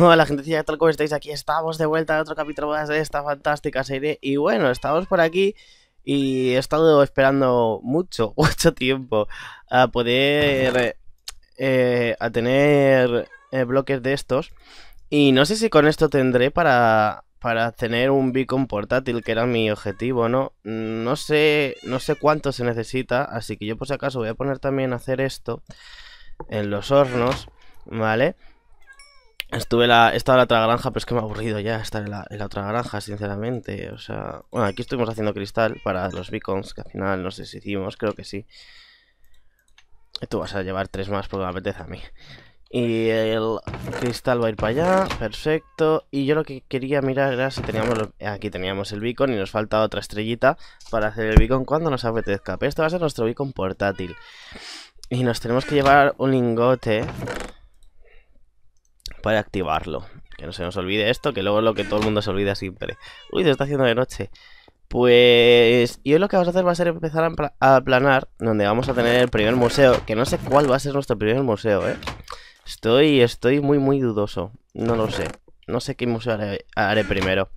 Hola gente, tal como estáis aquí, estamos de vuelta de otro capítulo más de esta fantástica serie y bueno, estamos por aquí y he estado esperando mucho, mucho tiempo a poder, eh, a tener eh, bloques de estos y no sé si con esto tendré para, para tener un beacon portátil que era mi objetivo, ¿no? No sé, no sé cuánto se necesita, así que yo por si acaso voy a poner también a hacer esto en los hornos, ¿vale? vale Estuve la, estaba en la otra granja, pero es que me ha aburrido ya estar en la, otra granja, sinceramente. O sea, bueno, aquí estuvimos haciendo cristal para los beacons, que al final no sé si hicimos, creo que sí. Tú vas a llevar tres más porque me apetece a mí. Y el cristal va a ir para allá, perfecto. Y yo lo que quería mirar era si teníamos... Aquí teníamos el beacon y nos falta otra estrellita para hacer el beacon cuando nos apetezca. esto va a ser nuestro beacon portátil. Y nos tenemos que llevar un lingote para activarlo. Que no se nos olvide esto, que luego es lo que todo el mundo se olvida siempre. Uy, se está haciendo de noche. Pues y hoy lo que vamos a hacer va a ser empezar a, planar donde vamos a tener el primer museo, que no sé cuál va a ser nuestro primer museo, ¿eh? Estoy, estoy muy, muy dudoso. No lo sé. No sé qué museo haré, primero.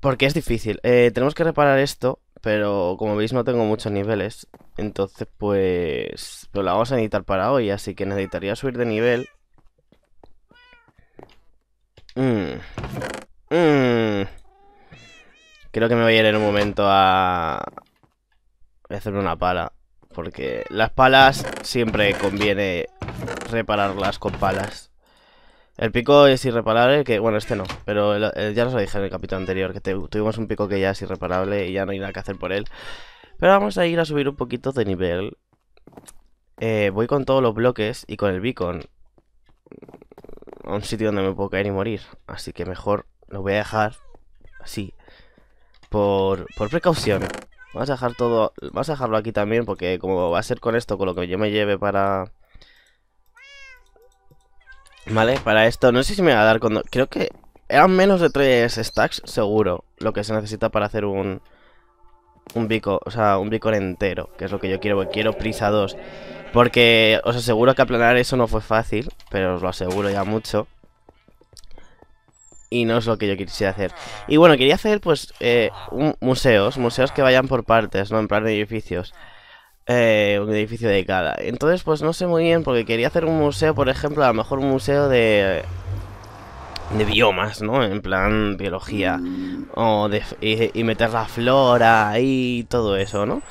Porque es difícil. Eh, tenemos que reparar esto, pero como veis no tengo muchos niveles. Entonces, pues... pues lo la vamos a necesitar para hoy, así que necesitaría subir de nivel. Mm. Mm. Creo que me voy a ir en un momento a... Voy hacer una pala. Porque las palas siempre conviene repararlas con palas. El pico es irreparable, que... Bueno, este no, pero ya os lo dije en el capítulo anterior, que tuvimos un pico que ya es irreparable y ya no hay nada que hacer por él. Pero vamos a ir a subir un poquito de nivel. Eh, voy con todos los bloques y con el beacon a un sitio donde me puedo caer y morir. Así que mejor lo voy a dejar así. Por, precaución. Vamos a dejar todo. Vamos a dejarlo aquí también. Porque como va a ser con esto, con lo que yo me lleve para. Vale, para esto. No sé si me va a dar cuando. Creo que. Eran menos de 3 stacks, seguro. Lo que se necesita para hacer un. Un bico. O sea, un bico entero. Que es lo que yo quiero. Porque quiero prisa 2. Porque os aseguro que aplanar eso no fue fácil, pero os lo aseguro ya mucho. Y no es lo que yo quisiera hacer. Y bueno, quería hacer pues eh, museos, museos que vayan por partes, ¿no? En plan de edificios. Eh, un edificio de cada. Entonces pues no sé muy bien porque quería hacer un museo, por ejemplo, a lo mejor un museo de... De biomas, ¿no? En plan biología. O y meter la flora y todo eso, ¿no?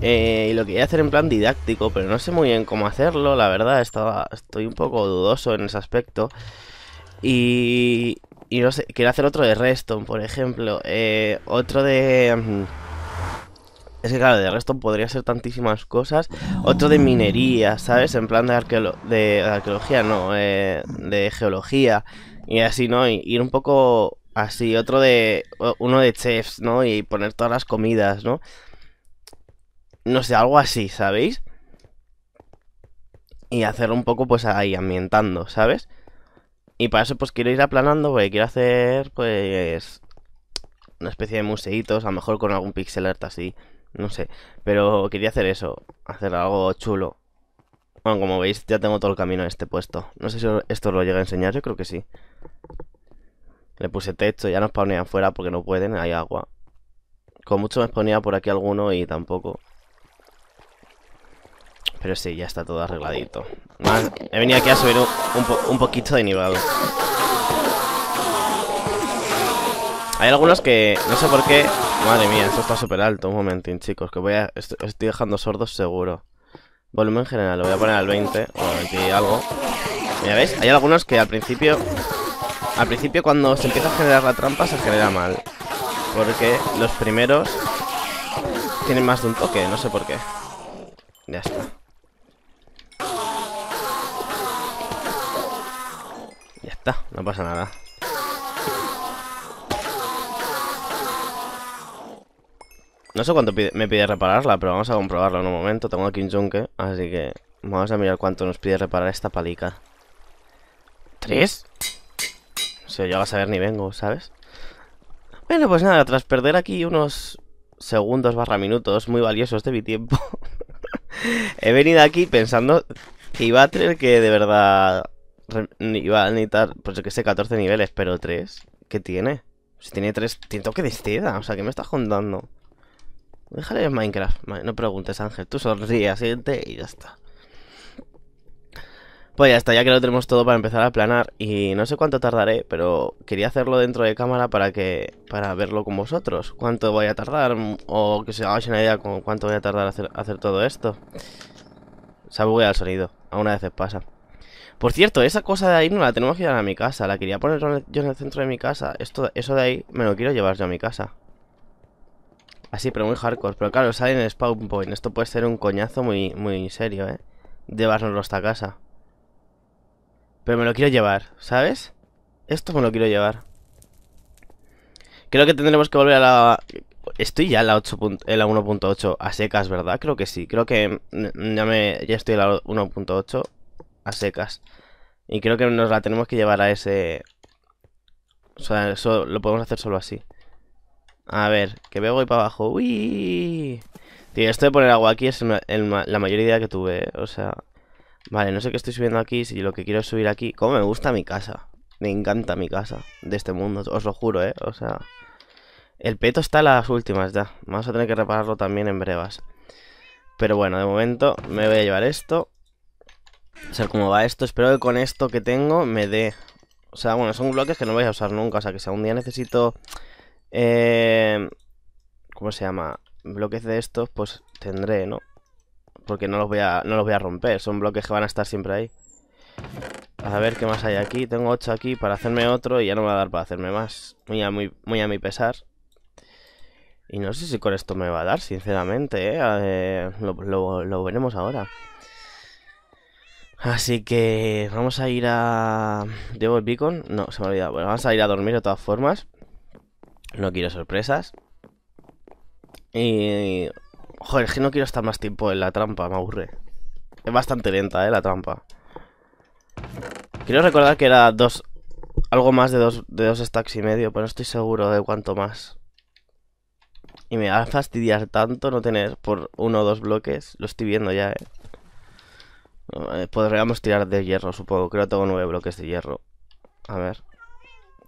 Eh, y lo quería hacer en plan didáctico, pero no sé muy bien cómo hacerlo, la verdad, estaba, estoy un poco dudoso en ese aspecto. Y, y no sé, quiero hacer otro de Reston, por ejemplo. Eh, otro de... Mm, es que claro, de Reston podría ser tantísimas cosas. Otro de minería, ¿sabes? En plan de, de arqueología, no, eh, de geología. Y así, ¿no? Y ir un poco así. Otro de... Uno de chefs, ¿no? Y poner todas las comidas, ¿no? No sé, algo así, ¿sabéis? Y hacer un poco, pues, ahí, ambientando, ¿sabes? Y para eso, pues, quiero ir aplanando, porque quiero hacer, pues... Una especie de museitos, a lo mejor con algún pixel art así. No sé, pero quería hacer eso. Hacer algo chulo. Bueno, como veis, ya tengo todo el camino en este puesto. No sé si esto lo llega a enseñar, yo creo que sí. Le puse techo, ya no ponían afuera porque no pueden, hay agua. Con mucho me ponía por aquí alguno y tampoco. Pero sí, ya está todo arregladito. Man, he venido aquí a subir un, poquito de nivel. Hay algunos que no sé por qué... Madre mía, esto está súper alto. Un momentín, chicos, que voy a... Estoy, dejando sordos seguro. Volumen general, lo voy a poner al 20 o algo. Ya ¿veis? Hay algunos que al principio... Al principio cuando se empieza a generar la trampa se genera mal. Porque los primeros tienen más de un toque, no sé por qué. Ya está. no pasa nada. No sé cuánto me pide repararla, pero vamos a comprobarlo en un momento. Tengo aquí un yunque, así que vamos a mirar cuánto nos pide reparar esta palica. ¿Tres? Si yo a saber ni vengo, ¿sabes? Bueno, pues nada, tras perder aquí unos segundos barra minutos muy valiosos de mi tiempo, he venido aquí pensando Y iba a tener que de verdad iba a necesitar, pues yo que sé, 14 niveles, pero 3. ¿Qué tiene? Si tiene 3, tiene toque de O sea, ¿qué me estás contando? Déjale en Minecraft. No preguntes, Ángel. Tú sonríe, siguiente y ya está. Pues ya está, ya que lo tenemos todo para empezar a planar y no sé cuánto tardaré, pero quería hacerlo dentro de cámara para que para verlo con vosotros. ¿Cuánto voy a tardar? O que se hagáis una idea con cuánto voy a tardar hacer, hacer todo esto. Se ha el sonido, a una vez pasa. Por cierto, esa cosa de ahí no la tenemos que llevar a mi casa. La quería poner yo en el centro de mi casa. Esto, eso de ahí me lo quiero llevar yo a mi casa. Así, pero muy hardcore. Pero claro, sale en el spawn point. Esto puede ser un coñazo muy, muy serio, ¿eh? Llevárnoslo hasta casa. Pero me lo quiero llevar, ¿sabes? Esto me lo quiero llevar. Creo que tendremos que volver a la... Estoy ya en la, 1.8 a secas, ¿verdad? Creo que sí. Creo que mm, ya, me... ya estoy en la 1.8 secas. Y creo que nos la tenemos que llevar a ese... O sea, lo podemos hacer solo así. A ver, que veo voy para abajo. ¡Uy! Tío, esto de poner agua aquí es la mayor idea que tuve, o sea... Vale, no sé qué estoy subiendo aquí, si lo que quiero es subir aquí... como me gusta mi casa? Me encanta mi casa de este mundo, os lo juro, ¿eh? O sea... El peto está a las últimas ya. Vamos a tener que repararlo también en brevas. Pero bueno, de momento me voy a llevar esto a ver cómo va esto. Espero que con esto que tengo me dé... O sea, bueno, son bloques que no voy a usar nunca. O sea, que si algún día necesito... Eh, ¿Cómo se llama? Bloques de estos, pues tendré, ¿no? Porque no los voy a, no los voy a romper. Son bloques que van a estar siempre ahí. A ver qué más hay aquí. Tengo 8 aquí para hacerme otro y ya no me va a dar para hacerme más. Muy a, mi pesar. Y no sé si con esto me va a dar, sinceramente, ¿eh? lo veremos ahora. Así que vamos a ir a... ¿Debo el beacon? No, se me ha olvidado. Bueno, vamos a ir a dormir de todas formas. No quiero sorpresas. Y... Joder, es que no quiero estar más tiempo en la trampa, me aburre. Es bastante lenta, ¿eh? La trampa. Quiero recordar que era dos... Algo más de dos, de dos stacks y medio, pero no estoy seguro de cuánto más. Y me va a fastidiar tanto no tener por uno o dos bloques. Lo estoy viendo ya, ¿eh? Eh, podríamos tirar de hierro, supongo. Creo que tengo nueve bloques de hierro. A ver.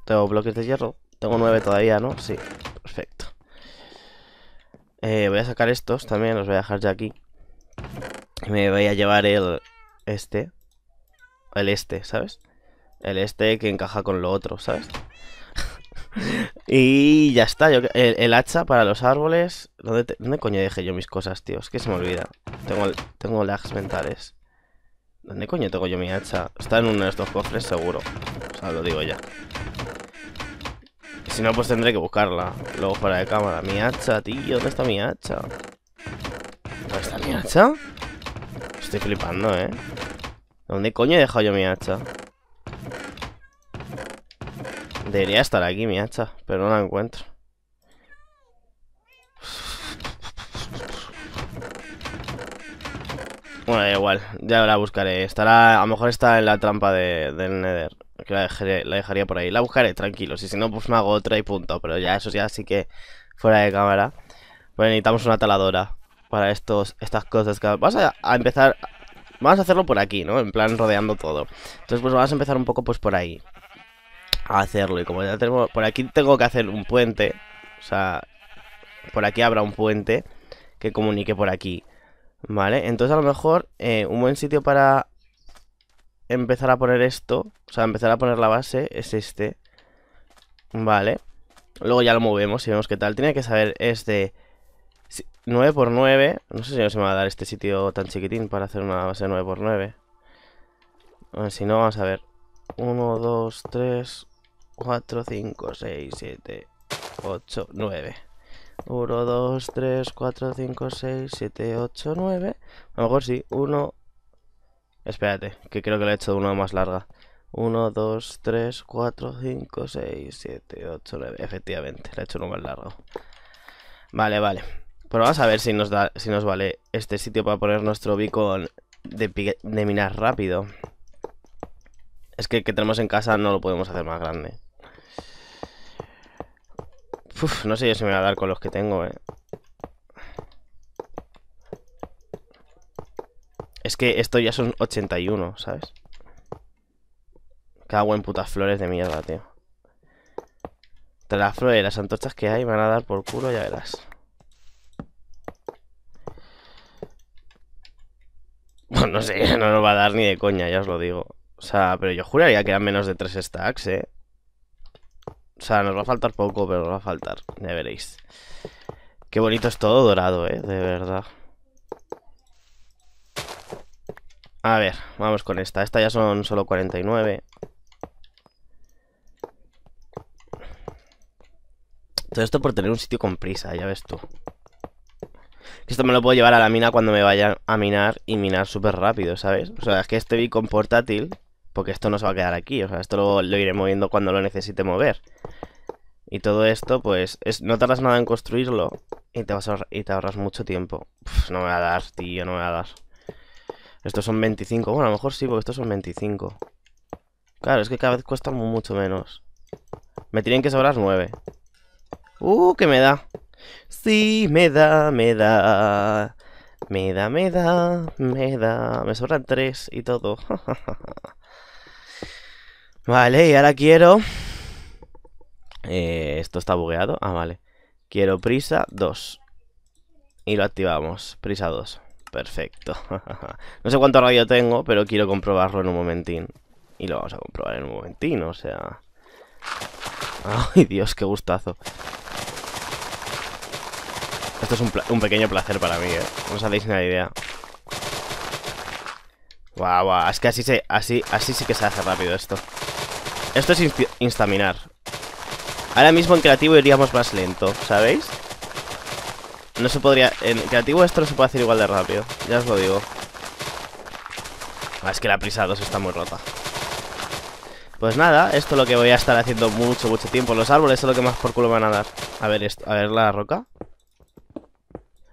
¿Tengo bloques de hierro? Tengo nueve todavía, ¿no? Sí. Perfecto. Eh, voy a sacar estos también. Los voy a dejar ya aquí. me voy a llevar el... Este. El este, ¿sabes? El este que encaja con lo otro, ¿sabes? y ya está. el, hacha para los árboles... ¿Dónde, coño dejé yo mis cosas, tío? Es que se me olvida. Tengo, tengo lags mentales. ¿Dónde coño tengo yo mi hacha? Está en uno de estos cofres seguro. O sea, lo digo ya. Si no, pues tendré que buscarla. Luego fuera de cámara. Mi hacha, tío. ¿Dónde está mi hacha? ¿Dónde está mi hacha? Estoy flipando, ¿eh? ¿Dónde coño he dejado yo mi hacha? Debería estar aquí mi hacha, pero no la encuentro. Bueno, da igual, ya la buscaré. Estará, a lo mejor está en la trampa de, del Nether. Que la, dejaría por ahí. La buscaré, tranquilo, si no, pues me hago otra y punto. Pero ya, eso ya sí que fuera de cámara. Bueno, pues necesitamos una taladora para estos, estas cosas. Vamos a, a empezar... Vamos a hacerlo por aquí, ¿no? En plan rodeando todo. Entonces, pues vamos a empezar un poco pues por ahí. A hacerlo. Y como ya tenemos... Por aquí tengo que hacer un puente. O sea, por aquí habrá un puente que comunique por aquí. Vale, entonces a lo mejor eh, un buen sitio para empezar a poner esto, o sea, empezar a poner la base es este. Vale. Luego ya lo movemos y vemos qué tal. Tiene que saber, es de 9x9. No sé si se me va a dar este sitio tan chiquitín para hacer una base 9x9. A ver, si no, vamos a ver. 1, 2, 3, 4, 5, 6, 7, 8, 9. 1, 2, 3, 4, 5, 6, 7, 8, 9. A lo mejor sí. 1. Espérate, que creo que le he hecho una más larga. 1, 2, 3, 4, 5, 6, 7, 8, 9. Efectivamente, le he hecho uno más largo. Vale, vale. Pero vamos a ver si nos, da, si nos vale este sitio para poner nuestro beacon de, de minas rápido. Es que el que tenemos en casa no lo podemos hacer más grande no sé yo si me va a dar con los que tengo, eh. Es que esto ya son 81, ¿sabes? Cago en putas flores de mierda, tío. Tras las flores, las antorchas que hay, me van a dar por culo, ya verás. Bueno, no sé, no nos va a dar ni de coña, ya os lo digo. O sea, pero yo juraría que eran menos de 3 stacks, ¿eh? O sea, nos va a faltar poco, pero nos va a faltar. Ya veréis. Qué bonito es todo dorado, eh, de verdad. A ver, vamos con esta. Esta ya son solo 49. Todo esto por tener un sitio con prisa, ya ves tú. Esto me lo puedo llevar a la mina cuando me vaya a minar y minar súper rápido, ¿sabes? O sea, es que este beacon portátil porque esto no se va a quedar aquí, o sea, esto lo, iré moviendo cuando lo necesite mover. Y todo esto, pues, es, no tardas nada en construirlo y te, vas y te ahorras mucho tiempo. no me va a dar, tío, no me va a dar. Estos son 25. Bueno, a lo mejor sí, porque estos son 25. Claro, es que cada vez cuestan mucho menos. Me tienen que sobrar 9. ¡Uh, que me da! Sí, me da, me da. Me da, me da, me da. Me sobran 3 y todo. Vale, y ahora quiero... Eh, esto está bugueado. Ah, vale. Quiero prisa 2. Y lo activamos. Prisa 2. Perfecto. no sé cuánto radio tengo, pero quiero comprobarlo en un momentín. Y lo vamos a comprobar en un momentín, o sea... Ay, Dios, qué gustazo. Esto es un, pequeño placer para mí, ¿eh? No os hacéis una idea. Guau, Es que así, se, así, así sí que se hace rápido esto. Esto es instaminar. Ahora mismo en creativo iríamos más lento, ¿sabéis? No se podría... En creativo esto no se puede hacer igual de rápido. Ya os lo digo. Ah, es que la prisa 2 está muy rota. Pues nada, esto es lo que voy a estar haciendo mucho, mucho tiempo. Los árboles es lo que más por culo van a dar. A ver esto, a ver la roca.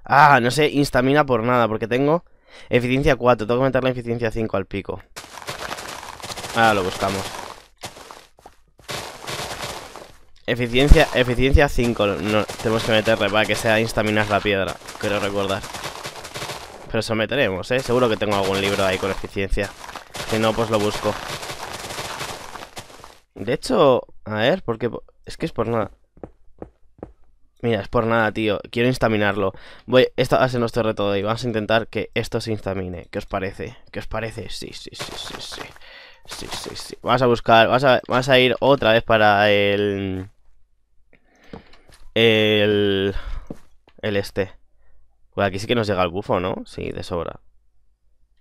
Ah, no sé, instamina por nada, porque tengo Eficiencia 4, tengo que meter la eficiencia 5 al pico. Ahora lo buscamos. Eficiencia, eficiencia 5. No, tenemos que meterle para que sea instaminar la piedra. Quiero recordar. Pero eso meteremos, ¿eh? Seguro que tengo algún libro ahí con eficiencia. Si no, pues lo busco. De hecho, a ver, porque... Es que es por nada. Mira, es por nada, tío. Quiero instaminarlo. Voy, esto va a ser nuestro reto de hoy. Vamos a intentar que esto se instamine. ¿Qué os parece? ¿Qué os parece? Sí, sí, sí, sí, sí. Sí, sí, sí. Vas a buscar, vamos a, a ir otra vez para el... El... El este. Pues aquí sí que nos llega el bufo, ¿no? Sí, de sobra.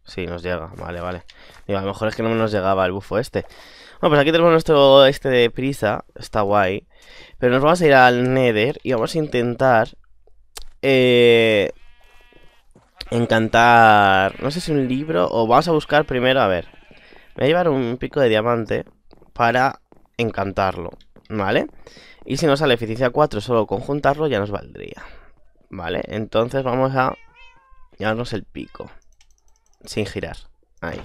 Sí, nos llega. Vale, vale. a lo mejor es que no nos llegaba el bufo este. Bueno, pues aquí tenemos nuestro este de prisa. Está guay. Pero nos vamos a ir al Nether y vamos a intentar... Eh, encantar... No sé si un libro o vamos a buscar primero... A ver. Me voy a llevar un pico de diamante para encantarlo. ¿Vale? Y si nos sale eficiencia 4 solo conjuntarlo ya nos valdría. ¿Vale? Entonces vamos a llevarnos el pico. Sin girar. Ahí.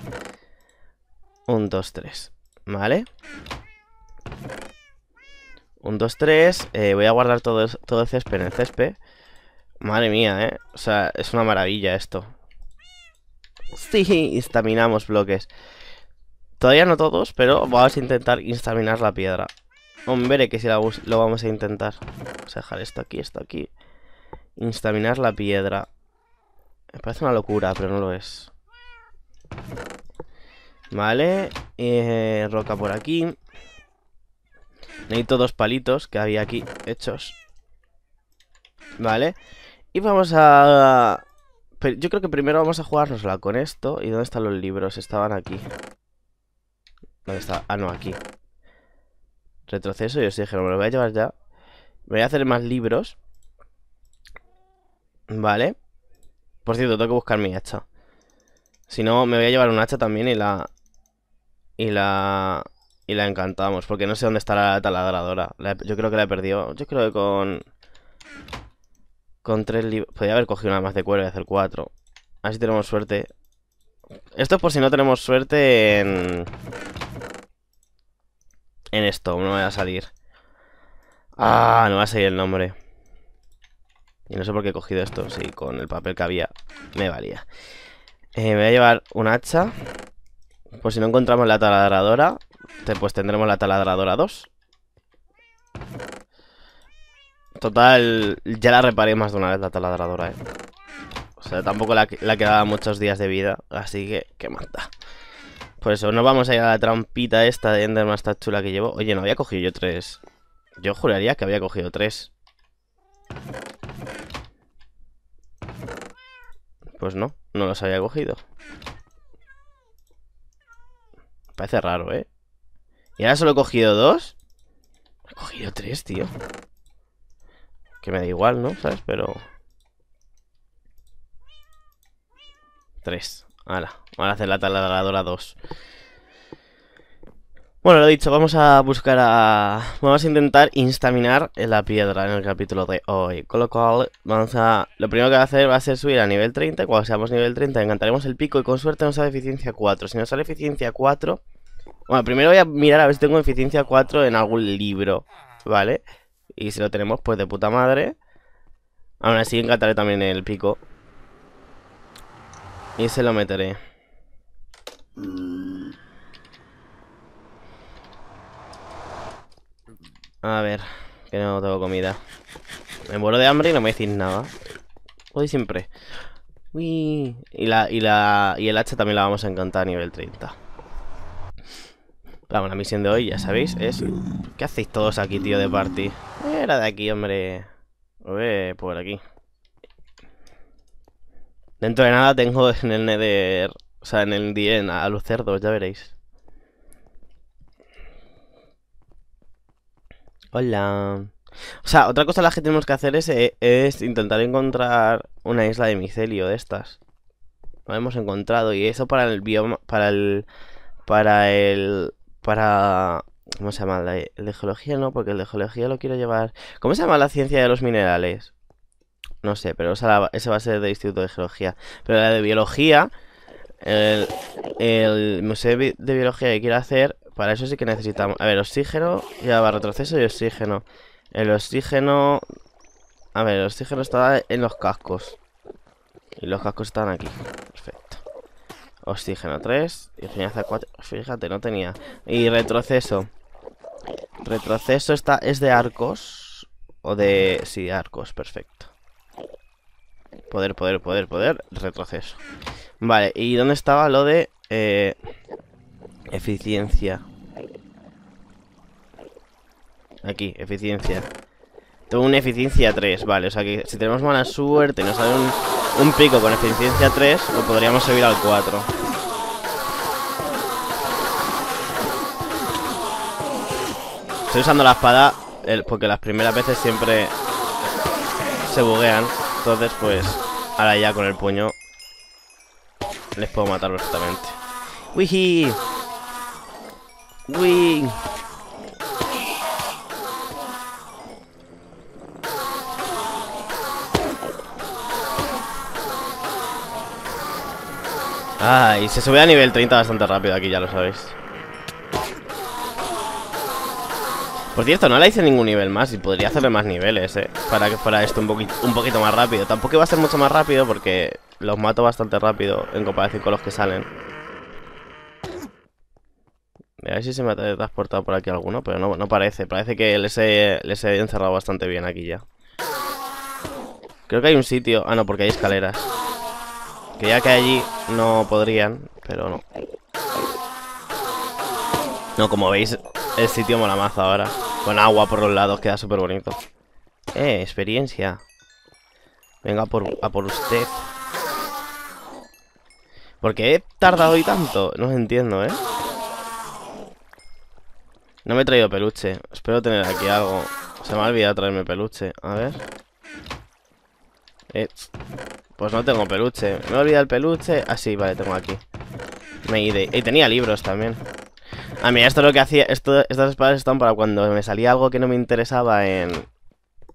Un, dos, tres Vale. Un, dos, tres. Eh, voy a guardar todo, todo el césped en el césped. Madre mía, ¿eh? O sea, es una maravilla esto. Sí, instaminamos bloques. Todavía no todos, pero vamos a intentar instaminar la piedra. Hombre, que si lo vamos a intentar. Vamos a dejar esto aquí, esto aquí. Instaminar la piedra. Me parece una locura, pero no lo es. Vale, eh, roca por aquí Necesito dos palitos que había aquí hechos Vale Y vamos a... Yo creo que primero vamos a jugárnosla con esto ¿Y dónde están los libros? Estaban aquí ¿Dónde está? Ah, no, aquí Retroceso, yo sí, dije, no me lo voy a llevar ya voy a hacer más libros Vale Por cierto, tengo que buscar mi hacha Si no, me voy a llevar un hacha también y la, y la, y la encantamos. Porque no sé dónde está la taladradora. yo creo que la he perdido. Yo creo que con... Con tres libros... Podría haber cogido una más de cuero y hacer cuatro. Así si tenemos suerte. Esto es por si no tenemos suerte en... En esto. No me va a salir. Ah, no va a salir el nombre. Y no sé por qué he cogido esto. Sí, con el papel que había me valía. Eh, me voy a llevar un hacha. Pues si no encontramos la taladradora, pues tendremos la taladradora 2. Total, ya la reparé más de una vez la taladradora, eh. O sea, tampoco la, la quedaba muchos días de vida, así que, qué mata. Por eso, no vamos a ir a la trampita esta de Enderman esta chula que llevo. Oye, no había cogido yo tres. Yo juraría que había cogido tres. Pues no, no los había cogido. Parece raro, ¿eh? ¿Y ahora solo he cogido dos? He cogido tres, tío. Que me da igual, ¿no? ¿Sabes? Pero... Tres. Ahora. a hacer la taladradora dos. Bueno, lo dicho, vamos a buscar a... Vamos a intentar instaminar la piedra en el capítulo de hoy. Con lo cual, vamos a... Lo primero que va a hacer va a ser subir a nivel 30. Cuando seamos nivel 30, encantaremos el pico y con suerte nos sale eficiencia 4. Si nos sale eficiencia 4... Bueno, primero voy a mirar a ver si tengo eficiencia 4 en algún libro, ¿vale? Y si lo tenemos, pues de puta madre. Aún así, encantaré también el pico. Y se lo meteré. Mm. A ver, que no tengo comida. Me muero de hambre y no me decís nada. Hoy siempre. Uy. Y, la, y, la, y el hacha también la vamos a encantar a nivel 30. Vamos, la misión de hoy, ya sabéis, es... ¿Qué hacéis todos aquí, tío, de party? Era de aquí, hombre. ver, por aquí. Dentro de nada tengo en el Nether... O sea, en el dien a cerdos, ya veréis. Hola. O sea, otra cosa la que tenemos que hacer es, eh, es intentar encontrar una isla de micelio de estas. Lo hemos encontrado y eso para el bioma, para el, para el, para, ¿cómo se llama? el de geología no, porque el de geología lo quiero llevar. ¿Cómo se llama la ciencia de los minerales? No sé, pero esa, ese va a ser de Instituto de Geología. Pero la de biología, el, el museo de biología que quiero hacer para eso sí que necesitamos... A ver, oxígeno. Ya va retroceso y oxígeno. El oxígeno... A ver, el oxígeno estaba en los cascos. Y los cascos están aquí. Perfecto. Oxígeno 3. Y reñaza 4. Fíjate, no tenía. Y retroceso. Retroceso está, es de arcos. O de... Sí, arcos. Perfecto. Poder, poder, poder, poder. Retroceso. Vale, ¿y dónde estaba lo de... Eh, eficiencia? Aquí, eficiencia Tengo una eficiencia 3, vale O sea que si tenemos mala suerte Y Nos sale un, un pico con eficiencia 3 Lo podríamos subir al 4 Estoy usando la espada Porque las primeras veces siempre Se buguean Entonces pues Ahora ya con el puño Les puedo matar perfectamente Wiji Wii Ay, ah, se sube a nivel 30 bastante rápido aquí, ya lo sabéis Por cierto, no le hice ningún nivel más Y podría hacerle más niveles, eh Para que fuera esto un, poquito, más rápido Tampoco va a ser mucho más rápido porque Los mato bastante rápido en comparación con los que salen a ver si se me ha transportado por aquí alguno, pero no, parece. Parece que he, les he encerrado bastante bien aquí ya. Creo que hay un sitio... Ah, no, porque hay escaleras. Creía que allí no podrían, pero no. No, como veis, el sitio mola más ahora. Con agua por los lados, queda súper bonito. Eh, experiencia. Venga por, a por usted. ¿Por qué he tardado hoy tanto? No entiendo, ¿eh? No me he traído peluche. Espero tener aquí algo. Se me ha olvidado traerme peluche. A ver. Eh, pues no tengo peluche. Me olvida el peluche. Ah, sí, vale, tengo aquí. Me ido Y tenía libros también. Ah, a mí esto es lo que hacía. Esto, estas espadas están para cuando me salía algo que no me interesaba en,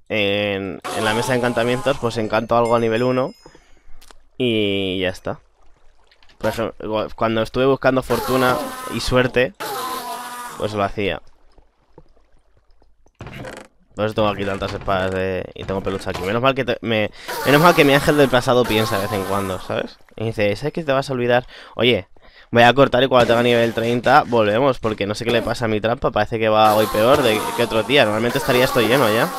en, en la mesa de encantamientos. Pues encanto algo a nivel 1. Y ya está. Por ejemplo, cuando estuve buscando fortuna y suerte, pues lo hacía. Por eso tengo aquí tantas espadas y tengo peluche aquí. Menos mal que menos mal que mi ángel del pasado piensa de vez en cuando, ¿sabes? Y dice, ¿sabes que te vas a olvidar? Oye, voy a cortar y cuando tenga nivel 30 volvemos, porque no sé qué le pasa a mi trampa. Parece que va hoy peor que otro día. Normalmente estaría esto lleno ya.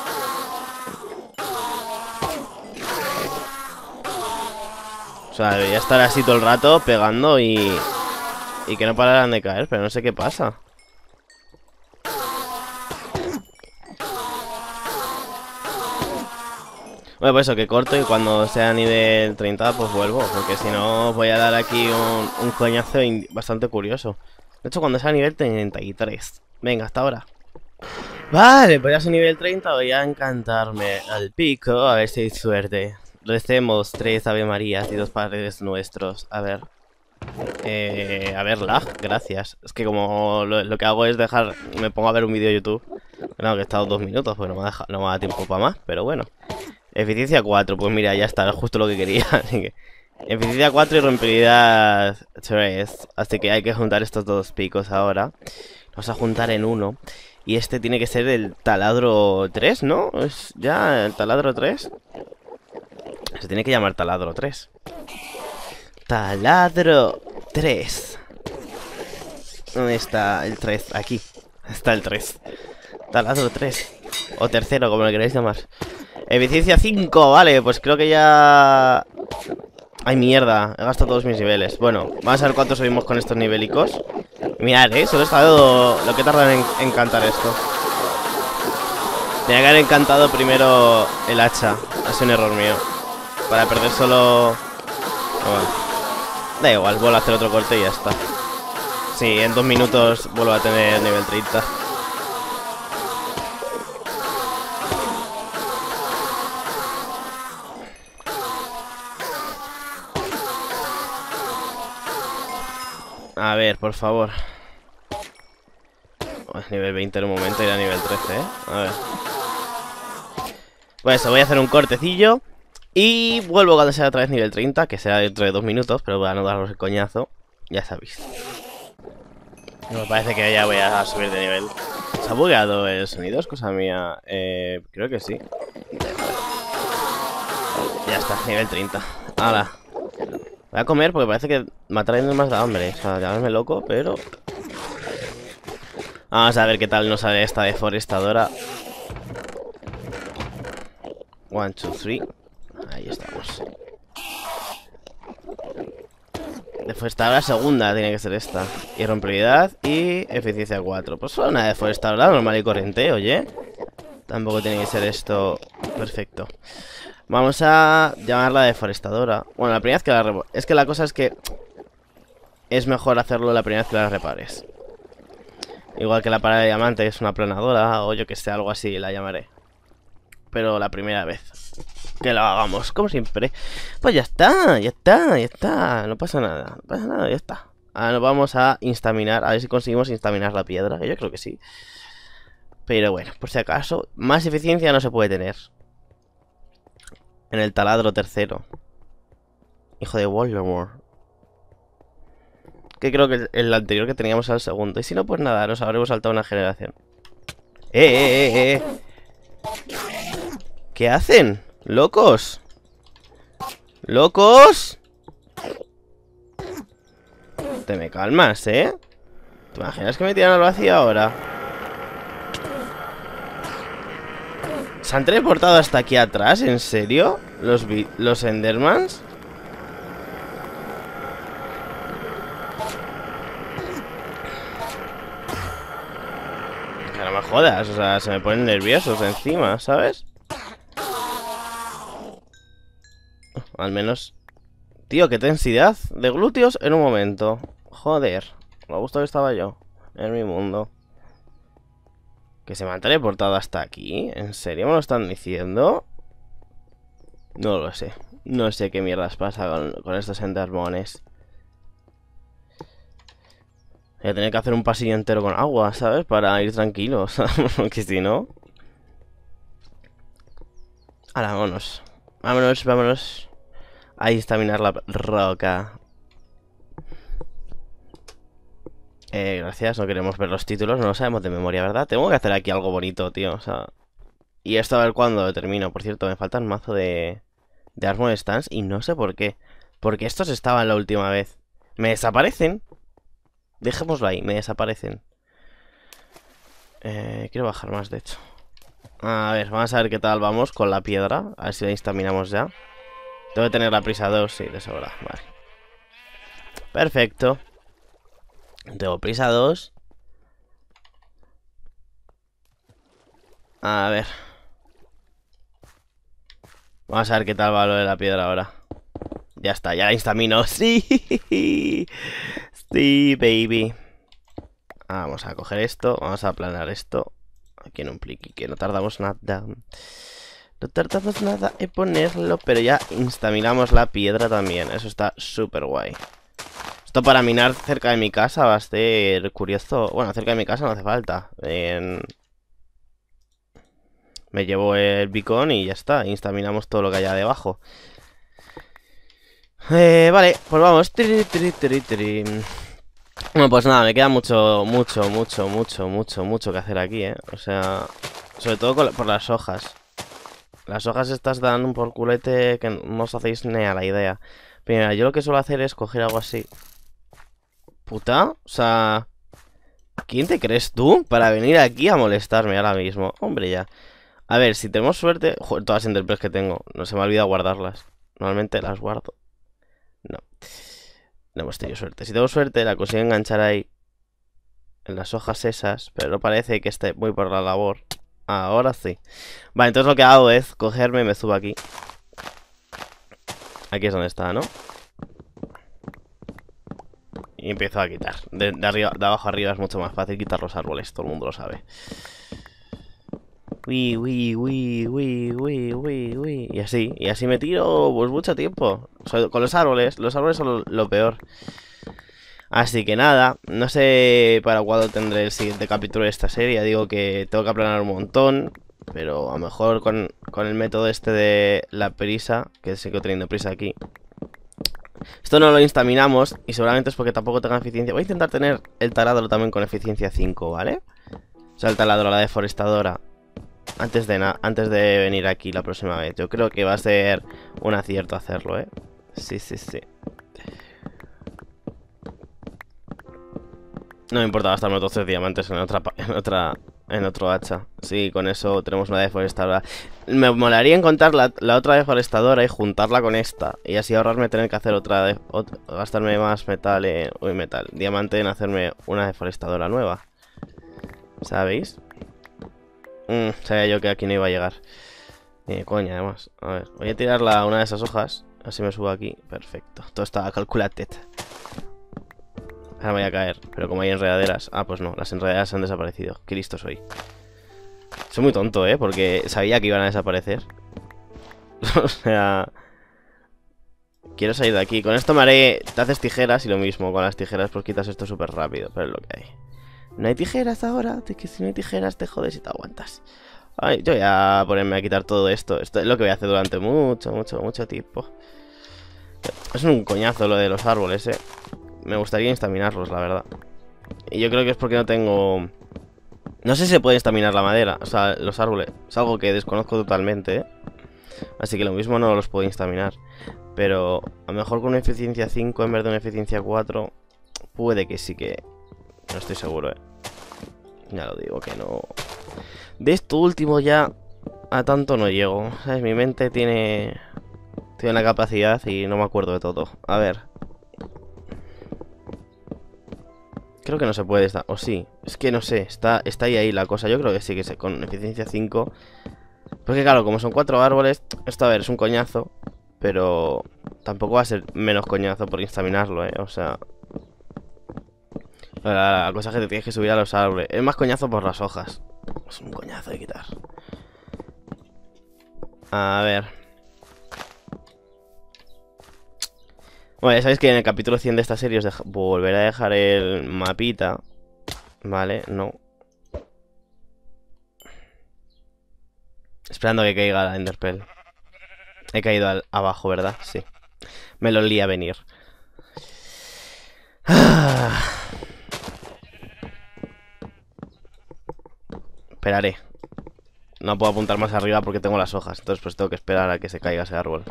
O sea, debería estar así todo el rato pegando y... Y que no pararan de caer, pero no sé qué pasa. Bueno, pues eso, que corto y cuando sea nivel 30 pues vuelvo, porque si no voy a dar aquí un, un coñazo bastante curioso. De hecho, cuando sea nivel 33. Venga, hasta ahora. Vale, pues ya soy nivel 30, voy a encantarme al pico, a ver si hay suerte. Recemos tres Ave Marías y dos padres nuestros, a ver. Eh, a ver, gracias. Es que como lo, que hago es dejar, me pongo a ver un vídeo de YouTube. Claro que he estado dos minutos, pero pues no me da tiempo para más, pero bueno. Eficiencia 4, pues mira, ya está, justo lo que quería. eficiencia 4 y rompibilidad 3. Así que hay que juntar estos dos picos ahora. Vamos a juntar en uno. Y este tiene que ser el taladro 3, ¿no? ¿Es ya el taladro 3? Se tiene que llamar taladro 3. Taladro 3. ¿Dónde está el 3? Aquí. Está el 3. Taladro 3. O tercero, como lo queráis llamar. Eficiencia 5, vale, pues creo que ya... Ay, mierda, he gastado todos mis niveles Bueno, vamos a ver cuánto subimos con estos nivelicos Mirad, eh, solo he estado Lo que tardan en encantar esto Tenía que haber encantado primero el hacha Es un error mío Para perder solo... Ah, da igual, vuelvo a hacer otro corte y ya está Sí, en dos minutos vuelvo a tener nivel 30 por favor. a nivel 20 en un momento irá a nivel 13, ¿eh? A ver. Pues voy a hacer un cortecillo. Y vuelvo a sea otra vez nivel 30, que será dentro de dos minutos, pero a no daros el coñazo, ya sabéis. Me parece que ya voy a subir de nivel. ¿Se ha bugueado el sonido? Es cosa mía. Eh, creo que sí. Ya está, nivel 30. Ahora. Voy a comer porque parece que me atraen más de hambre. O sea, llamarme loco, pero... Vamos a ver qué tal nos sale esta deforestadora. One, two, three. Ahí estamos. Deforestadora segunda tiene que ser esta. Y prioridad y eficiencia 4. Pues solo una deforestadora normal y corriente, oye. Tampoco tiene que ser esto perfecto. Vamos a llamarla deforestadora. Bueno, la primera vez que la Es que la cosa es que es mejor hacerlo la primera vez que la repares. Igual que la parada de diamante, es una planadora, o yo que sé, algo así la llamaré. Pero la primera vez que la hagamos, como siempre. Pues ya está, ya está, ya está. No pasa nada, no pasa nada, ya está. Ahora nos vamos a instaminar, a ver si conseguimos instaminar la piedra, yo creo que sí. Pero bueno, por si acaso, más eficiencia no se puede tener. En el taladro tercero. Hijo de Voldemort. Que creo que el anterior que teníamos al segundo. Y si no, pues nada, nos habremos saltado una generación. Eh, ¡Eh, eh, eh! eh! qué hacen? ¡Locos! ¡Locos! Te me calmas, ¿eh? ¿Te imaginas que me tiran al vacío ahora? ¿Se han teleportado hasta aquí atrás? ¿En serio? ¿Los, los Endermans? No me jodas, o sea, se me ponen nerviosos encima, ¿sabes? Al menos... Tío, qué tensidad de glúteos en un momento. Joder, me ha que estaba yo en mi mundo. ¿Que se me han teleportado hasta aquí? ¿En serio me lo están diciendo? No lo sé. No sé qué mierdas pasa con, estos endermones. Voy a tener que hacer un pasillo entero con agua, ¿sabes? Para ir tranquilos. Que si no... Ahora, vámonos. Vámonos, vámonos. Ahí está la roca. Eh, gracias, no queremos ver los títulos, no lo sabemos de memoria, ¿verdad? Tengo que hacer aquí algo bonito, tío, o sea... Y esto a ver cuándo termino. Por cierto, me falta un mazo de... De Armor Stance y no sé por qué. Porque estos estaban la última vez. ¿Me desaparecen? Dejémoslo ahí, me desaparecen. Eh, quiero bajar más, de hecho. A ver, vamos a ver qué tal vamos con la piedra. A ver si la instaminamos ya. Tengo que tener la prisa 2, sí, de sobra. Vale. Perfecto. Tengo prisa 2. A ver. Vamos a ver qué tal va de la piedra ahora. Ya está, ya la instamino. Sí. Sí, baby. Ah, vamos a coger esto. Vamos a aplanar esto. Aquí en un pliqui, que no tardamos nada. No tardamos nada en ponerlo, pero ya instaminamos la piedra también. Eso está súper guay para minar cerca de mi casa va a ser curioso. Bueno, cerca de mi casa no hace falta. Me llevo el beacon y ya está. Instaminamos todo lo que haya debajo. Eh, vale, pues vamos. bueno, pues nada, me queda mucho, mucho, mucho, mucho, mucho, mucho que hacer aquí, ¿eh? O sea, sobre todo por las hojas. Las hojas estas dan un porculete que no os hacéis ni a la idea. Mira, yo lo que suelo hacer es coger algo así puta? O sea... ¿Quién te crees tú para venir aquí a molestarme ahora mismo? Hombre, ya. A ver, si tenemos suerte... Joder, todas las enderpearls que tengo. No se me ha olvidado guardarlas. Normalmente las guardo. No. No hemos tenido suerte. Si tengo suerte, la consigo enganchar ahí. En las hojas esas. Pero no parece que esté muy por la labor. Ahora sí. Vale, entonces lo que hago es cogerme y me subo aquí. Aquí es donde está, ¿no? y empiezo a quitar. De, arriba, de abajo arriba es mucho más fácil quitar los árboles, todo el mundo lo sabe. Y así, y así me tiro pues mucho tiempo. con los árboles, los árboles son lo, peor. Así que nada, no sé para cuándo tendré el siguiente capítulo de esta serie. Digo que tengo que aplanar un montón, pero a lo mejor con, con el método este de la prisa, que sigo teniendo prisa aquí, esto no lo instaminamos y seguramente es porque tampoco tenga eficiencia. Voy a intentar tener el taladro también con eficiencia 5, ¿vale? O sea, el taladro, la deforestadora. Antes de, antes de venir aquí la próxima vez. Yo creo que va a ser un acierto hacerlo, ¿eh? Sí, sí, sí. No me importa gastarme los 12 diamantes en otra, en otra en otro hacha. Sí, con eso tenemos una deforestadora. Me molaría encontrar la, otra deforestadora y juntarla con esta. Y así ahorrarme tener que hacer otra... gastarme más metal y Uy, metal. Diamante en hacerme una deforestadora nueva. ¿Sabéis? Mm, sabía yo que aquí no iba a llegar. Ni de coña, además. A ver, voy a tirar una de esas hojas. Así me subo aquí. Perfecto. Todo está calculado. Ahora me voy a caer, pero como hay enredaderas... Ah, pues no, las enredaderas han desaparecido. Qué listo soy. Soy muy tonto, ¿eh? Porque sabía que iban a desaparecer. o sea... Quiero salir de aquí. Con esto me haré... Te haces tijeras y lo mismo. Con las tijeras pues quitas esto súper rápido. Pero es lo que hay. No hay tijeras ahora. Es que si no hay tijeras te jodes y te aguantas. Ay, yo voy a ponerme a quitar todo esto. Esto es lo que voy a hacer durante mucho, mucho, mucho tiempo. Es un coñazo lo de los árboles, eh me gustaría instaminarlos, la verdad. Y yo creo que es porque no tengo... No sé si se puede instaminar la madera, o sea, los árboles. Es algo que desconozco totalmente, ¿eh? Así que lo mismo no los puedo instaminar. Pero a lo mejor con una eficiencia 5 en vez de una eficiencia 4... Puede que sí que... No estoy seguro, ¿eh? Ya lo digo, que no... De esto último ya... A tanto no llego, ¿sabes? Mi mente tiene... Tiene la capacidad y no me acuerdo de todo. A ver, Creo que no se puede esta. O sí. Es que no sé. Está, está ahí, ahí la cosa. Yo creo que sí que se, con eficiencia 5. Porque claro, como son cuatro árboles, esto a ver, es un coñazo. Pero tampoco va a ser menos coñazo por instaminarlo, ¿eh? O sea... La, la cosa es que te tienes que subir a los árboles. Es más coñazo por las hojas. Es un coñazo de quitar. A ver. Bueno, ya sabéis que en el capítulo 100 de esta serie os volveré a dejar el mapita. Vale, no. Esperando que caiga la Enderpell. He caído al... abajo, ¿verdad? Sí. Me lo a venir. Esperaré. No puedo apuntar más arriba porque tengo las hojas. Entonces pues tengo que esperar a que se caiga ese árbol.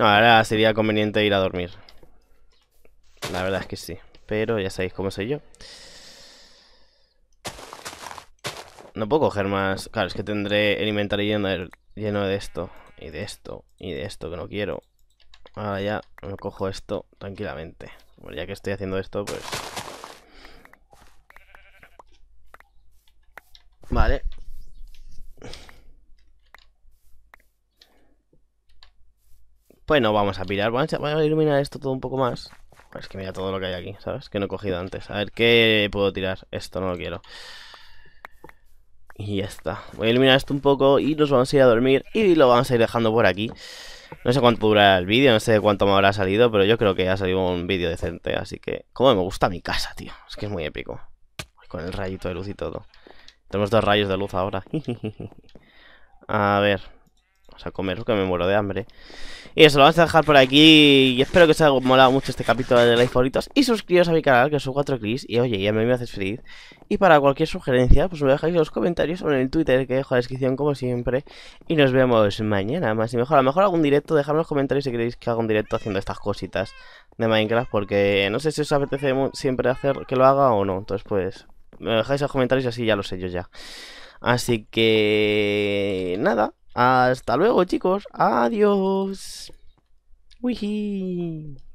ahora sería conveniente ir a dormir. La verdad es que sí. Pero ya sabéis cómo soy yo. No puedo coger más... Claro, es que tendré el inventario lleno de, lleno de esto. Y de esto. Y de esto que no quiero. Ahora ya me cojo esto tranquilamente. Bueno, ya que estoy haciendo esto, pues... Vale. Pues no vamos a pirar. Vamos a, iluminar esto todo un poco más. Es que mira todo lo que hay aquí, ¿sabes? Que no he cogido antes. A ver, ¿qué puedo tirar? Esto no lo quiero. Y ya está. Voy a iluminar esto un poco y nos vamos a ir a dormir y lo vamos a ir dejando por aquí. No sé cuánto durará el vídeo, no sé cuánto me habrá salido, pero yo creo que ha salido un vídeo decente, así que... Como me gusta mi casa, tío. Es que es muy épico. Con el rayito de luz y todo. Tenemos dos rayos de luz ahora. a ver, o sea, comer que me muero de hambre. Y eso, lo vamos a dejar por aquí. Y espero que os haya molado mucho este capítulo de Life Favoritos. Y suscribiros a mi canal, que soy 4 clics. Y oye, ya me haces feliz. Y para cualquier sugerencia, pues me dejáis en los comentarios o en el Twitter que dejo en la descripción, como siempre. Y nos vemos mañana más y mejor. A lo mejor algún directo, dejadme en los comentarios si queréis que haga un directo haciendo estas cositas de Minecraft. Porque no sé si os apetece siempre hacer que lo haga o no. Entonces, pues, me dejáis en los comentarios y así ya lo sé yo ya. Así que... Nada. Hasta luego, chicos. Adiós. Wiji.